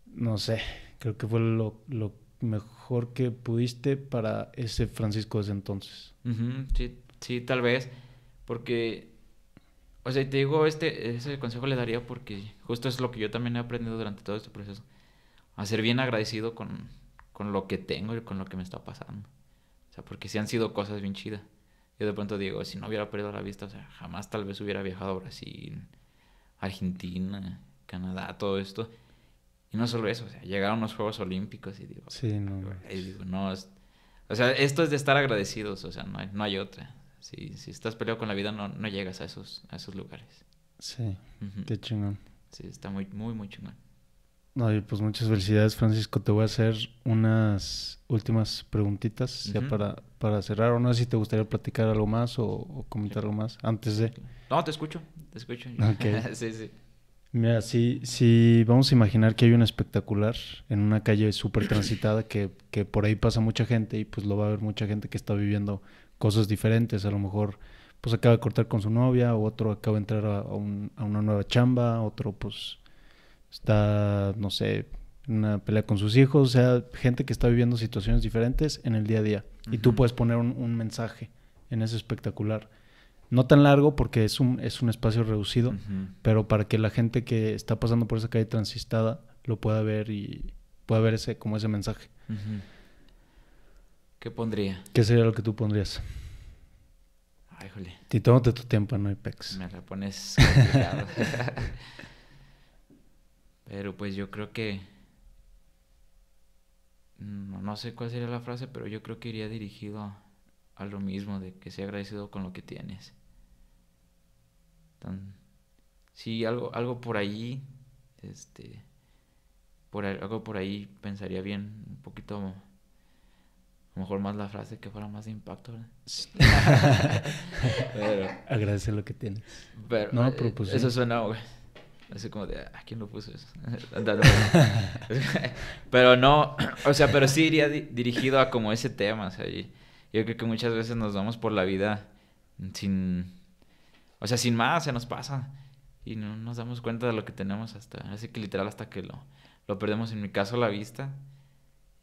no sé, creo que fue lo, mejor que pudiste para ese Francisco de entonces. Sí, sí, tal vez, porque o sea, te digo, este, ese consejo le daría porque justo es lo que yo también he aprendido durante todo este proceso. A ser bien agradecido con, lo que tengo y con lo que me está pasando. O sea, porque si han sido cosas bien chidas. Yo de pronto digo, si no hubiera perdido la vista, o sea, jamás tal vez hubiera viajado a Brasil, Argentina, Canadá, todo esto. Y no solo eso, o sea, llegaron los Juegos Olímpicos y digo, sí, no, o sea, esto es de estar agradecidos, o sea, no hay otra. Si, si estás peleado con la vida, no, no llegas a esos, a esos lugares. Sí, qué chingón. Sí, está muy, muy, muy chingón. No, pues muchas felicidades, Francisco. Te voy a hacer unas últimas preguntitas ya para, para cerrar. O no sé si te gustaría platicar algo más o, comentar algo más antes de. No, te escucho, te escucho. Ok. sí, sí. Mira, si, vamos a imaginar que hay un espectacular en una calle súper transitada que, que por ahí pasa mucha gente y pues lo va a ver mucha gente que está viviendo cosas diferentes. A lo mejor pues acaba de cortar con su novia, o otro acaba de entrar a, una nueva chamba, otro pues está, no sé, en una pelea con sus hijos, o sea, gente que está viviendo situaciones diferentes en el día a día. Y tú puedes poner un, mensaje en ese espectacular. No tan largo porque es un, es un espacio reducido, pero para que la gente que está pasando por esa calle transistada lo pueda ver y pueda ver ese, como ese mensaje. ¿Qué pondría? ¿Qué sería lo que tú pondrías? Ay, joder. Y tu tiempo, no hay Me la pones pero pues yo creo que... Mm, no, sé cuál sería la frase, pero yo creo que iría dirigido a, lo mismo, de que sea agradecido con lo que tienes. sí, algo, algo por ahí, este, algo por ahí pensaría bien, un poquito a lo mejor más la frase que fuera más de impacto, Agradece lo que tienes. Pero, no, eh, pero Eso suena, güey. Es como de, ¿a quién lo puso eso? pero no, o sea, pero sí iría dirigido a como ese tema, o yo creo que muchas veces nos vamos por la vida sin, o sea, sin más, se nos pasa y no nos damos cuenta de lo que tenemos hasta, así que literal hasta que lo, lo perdemos, en mi caso la vista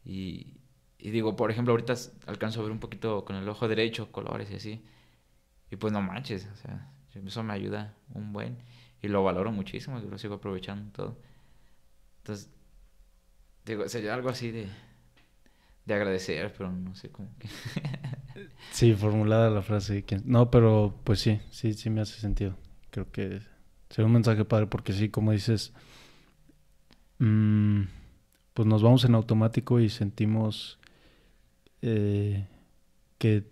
y, y digo, por ejemplo, ahorita alcanzo a ver un poquito con el ojo derecho, colores y así. Y pues no manches, o sea, eso me ayuda un buen. Y lo valoro muchísimo, yo lo sigo aprovechando todo. Entonces, digo, sería algo así de, de agradecer, pero no sé cómo. sí, formulada la frase. No, pero pues sí, sí, sí me hace sentido. Creo que sería un mensaje padre, porque sí, como dices, mm, pues nos vamos en automático y sentimos eh, que,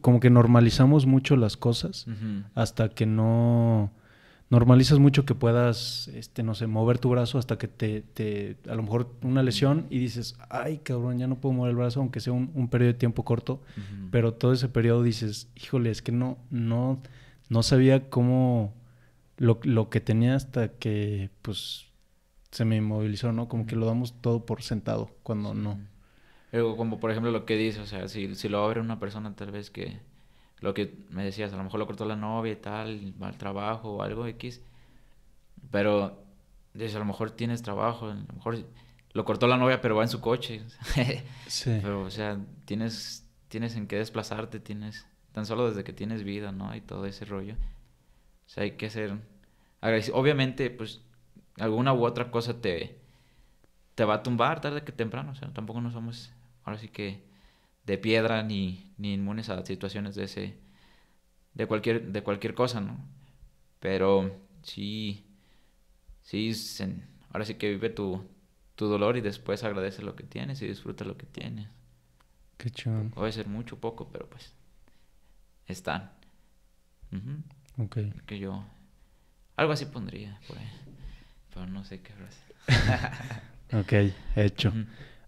como que normalizamos mucho las cosas hasta que no normalizas mucho que puedas, este, no sé, mover tu brazo hasta que te, a lo mejor una lesión y dices, ay cabrón, ya no puedo mover el brazo, aunque sea un, periodo de tiempo corto, pero todo ese periodo dices, híjole, es que no, no, no sabía cómo lo, que tenía hasta que, pues, se me inmovilizó, ¿no? Como que lo damos todo por sentado, cuando no como por ejemplo lo que dice, o sea, si, si lo abre una persona tal vez que, lo que me decías, a lo mejor lo cortó la novia y tal, va al trabajo o algo X, pero dices, a lo mejor tienes trabajo, a lo mejor lo cortó la novia pero va en su coche. sí. Pero, o sea, tienes, tienes en qué desplazarte, tienes, tan solo desde que tienes vida, ¿no? Y todo ese rollo. O sea, hay que hacer... Obviamente, pues, alguna u otra cosa te, te va a tumbar tarde que temprano, o sea, tampoco no somos ahora sí que de piedra ni, ni inmunes a situaciones de ese de cualquier de cualquier cosa no pero sí sí ahora sí que vive tu, dolor y después agradece lo que tienes y disfruta lo que tienes qué Va puede ser mucho poco pero pues están okay. que yo algo así pondría pues, pero no sé qué frase ok hecho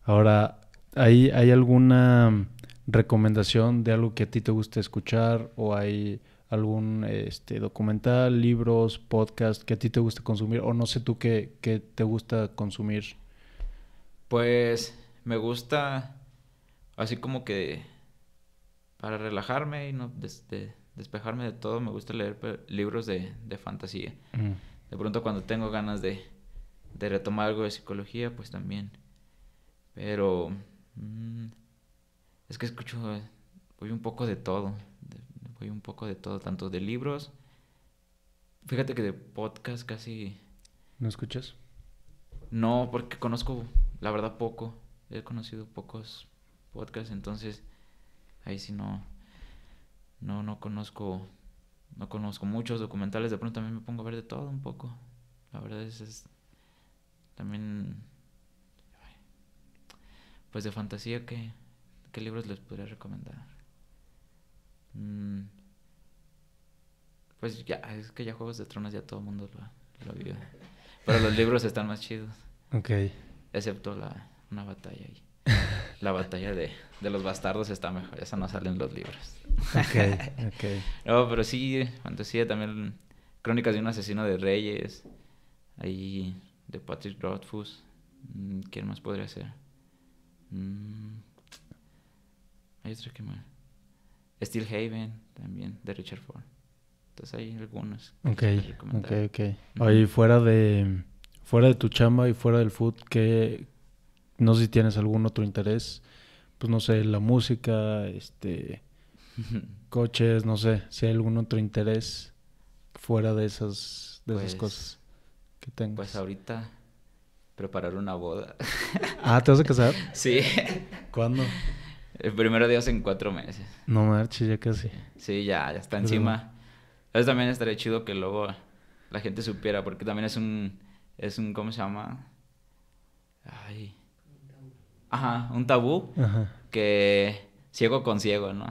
ahora ¿Hay, ¿Hay alguna recomendación de algo que a ti te gusta escuchar o hay algún este, documental, libros, podcast que a ti te gusta consumir o no sé tú qué, te gusta consumir? Pues me gusta así como que para relajarme y no despejarme de todo, me gusta leer libros de, fantasía. Mm. De pronto cuando tengo ganas de, de retomar algo de psicología, pues también. Pero Mm. Es que escucho, voy un poco de todo, voy un poco de todo, tanto de libros, fíjate que de podcast casi... ¿No escuchas? No, porque conozco, la verdad, poco, he conocido pocos podcasts, entonces ahí sí no, no, no conozco, no conozco muchos documentales, de pronto también me pongo a ver de todo un poco, la verdad es también pues de fantasía, ¿qué, qué libros les podría recomendar? Mm. pues ya, es que ya Juegos de Tronos ya todo el mundo lo, lo vio. Pero los libros están más chidos. Ok. Excepto la, una batalla ahí. La batalla de, de, los bastardos está mejor, esa no salen los libros. Ok, ok. no, pero sí, fantasía también. Crónicas de un asesino de reyes. Ahí de Patrick Rothfuss. Mm, ¿Quién más podría ser? Mm. Hay otra que Steel Haven también, de Richard Ford. Entonces hay algunos. Ok, ok, ok. Oye, fuera de, fuera de tu chamba y fuera del food, ¿qué... no sé si tienes algún otro interés, pues no sé, la música, este, coches, no sé, si hay algún otro interés fuera de esas, de esas pues, cosas que tengas. Pues ahorita preparar una boda. Ah, ¿te vas a casar? Sí. ¿Cuándo? El primero Dios en cuatro meses. No marches, ya casi. Sí, ya, ya está encima. Entonces también estaría chido que luego la gente supiera, porque también es un, es un, ¿cómo se llama? Ay. Ajá, un tabú Ajá. que ciego con ciego, ¿no?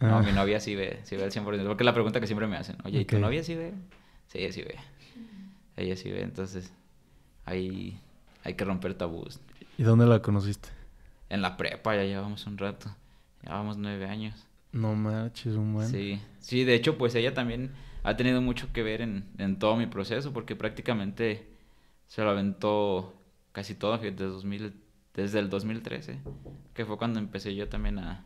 O no, ah. mi novia sí ve, sí ve al 100%, porque es la pregunta que siempre me hacen, oye, ¿y tu novia sí ve? Sí, ella sí ve. Ella sí ve, entonces ahí hay que romper tabús. ¿Y dónde la conociste? En la prepa, ya llevamos un rato. Llevamos nueve años. No manches, un buen. Sí, sí, de hecho, pues ella también ha tenido mucho que ver en, en todo mi proceso, porque prácticamente se lo aventó casi todo desde, 2000, desde el 2013, que fue cuando empecé yo también a,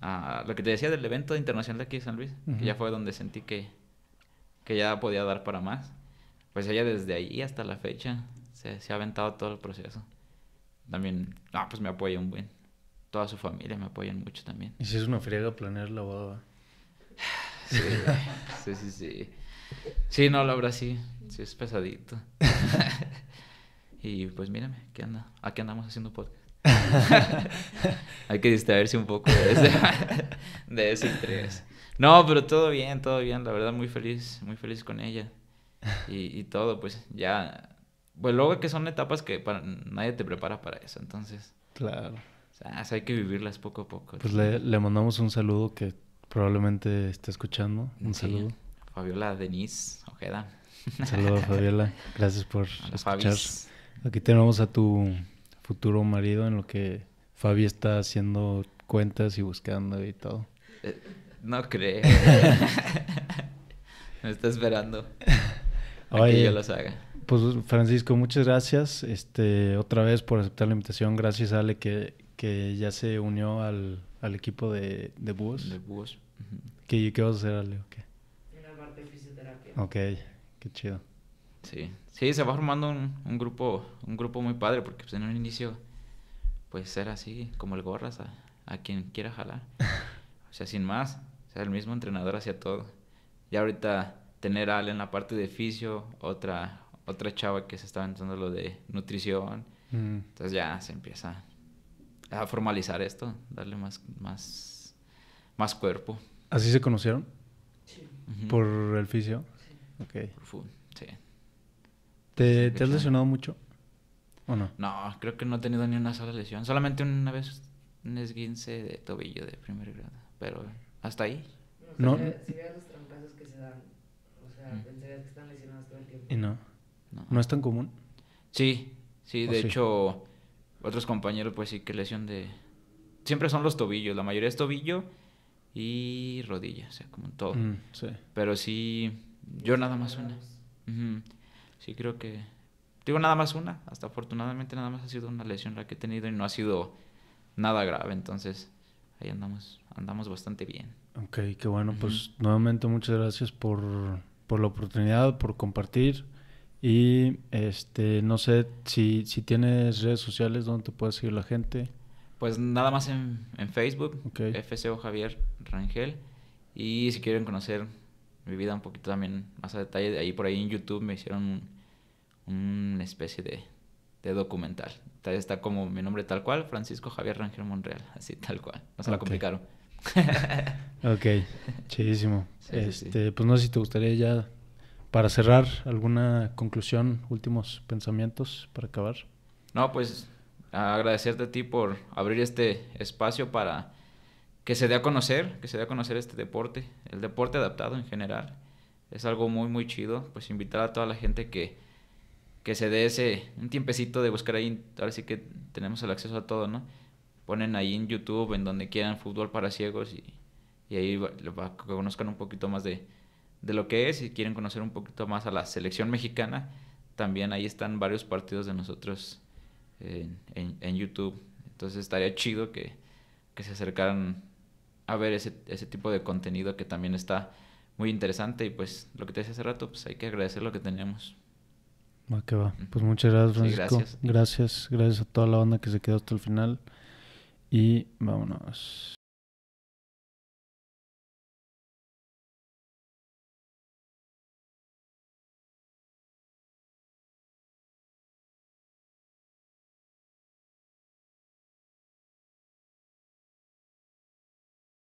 a lo que te decía del evento internacional de aquí de San Luis, que ya fue donde sentí que, que ya podía dar para más. Pues ella desde ahí hasta la fecha se, ha aventado todo el proceso. También, ah, pues me apoya un buen. Toda su familia me apoya mucho también. Y si es una friega planear la boda. Sí, sí, sí, sí. Sí, no, la verdad sí. Sí, es pesadito. y pues mírame, ¿qué anda? Aquí andamos haciendo podcast. Hay que distraerse un poco de ese, de ese interés. No, pero todo bien, todo bien. La verdad, muy feliz, muy feliz con ella. Y, y todo, pues ya pues luego que son etapas que para, nadie te prepara para eso, entonces. Claro. O sea, hay que vivirlas poco a poco. Pues le, mandamos un saludo que probablemente esté escuchando. Un saludo. Fabiola Denise Ojeda. saludos saludo, Fabiola. Gracias por escuchar. Aquí tenemos a tu futuro marido en lo que Fabi está haciendo cuentas y buscando y todo. Eh, no creo. Me está esperando. A que yo los haga. Pues Francisco, muchas gracias. Este, otra vez por aceptar la invitación. Gracias, Ale, que, que ya se unió al, equipo de, de Búhos. De ¿Qué, vas a hacer, Ale? En la parte de fisioterapia. Ok, qué chido. Sí, sí se va formando un, grupo un grupo muy padre porque pues, en un inicio pues era así como el gorras a, quien quiera jalar. o sea, sin más. O sea, el mismo entrenador hacia todo. Y ahorita tener a Ale en la parte de fisio, otra otra chava que se estaba entrando lo de nutrición. Mm. Entonces ya se empieza a formalizar esto, darle más, más, más cuerpo. ¿Así se conocieron? Sí. ¿Por el fisio? Sí. ¿Te, has lesionado mucho? ¿O no? No, creo que no he tenido ni una sola lesión. Solamente una vez un esguince de tobillo de primer grado. Pero hasta ahí. No. Si los trancazos que se dan, o sea, pensarías mm. que están lesionados todo el tiempo. Y no. No. es tan común? Sí, sí, de hecho, otros compañeros, pues sí, que lesión de. Siempre son los tobillos, la mayoría es tobillo y rodilla, o sea, como todo. Mm, Pero sí, yo nada más una. Sí, creo que. Digo, nada más una. Hasta afortunadamente, nada más ha sido una lesión la que he tenido y no ha sido nada grave, entonces ahí andamos, andamos bastante bien. Ok, qué bueno, pues nuevamente muchas gracias por, por la oportunidad, por compartir. Y este, no sé si, tienes redes sociales donde te puedes seguir la gente. Pues nada más en, en Facebook, okay. FCO Javier Rangel. Y si quieren conocer mi vida un poquito también más a detalle, ahí por ahí en YouTube me hicieron una especie de, de documental. Está como mi nombre tal cual, Francisco Javier Rangel Monreal, así tal cual. No se la complicaron. ok, chidísimo. este, Pues no sé si te gustaría ya para cerrar, ¿alguna conclusión, últimos pensamientos para acabar? No, pues agradecerte a ti por abrir este espacio para que se dé a conocer, que se dé a conocer este deporte, el deporte adaptado en general. Es algo muy, muy chido. Pues invitar a toda la gente que, se dé ese, un tiempecito de buscar ahí, ahora sí que tenemos el acceso a todo, ¿no? Ponen ahí en YouTube, en donde quieran, fútbol para ciegos y, y ahí conozcan un poquito más de, de lo que es y quieren conocer un poquito más a la selección mexicana, también ahí están varios partidos de nosotros en, YouTube. Entonces estaría chido que, se acercaran a ver ese, ese tipo de contenido que también está muy interesante y pues lo que te decía hace rato, pues hay que agradecer lo que tenemos. Va que va. Pues muchas gracias, Francisco. gracias. gracias, gracias a toda la banda que se quedó hasta el final. Y vámonos.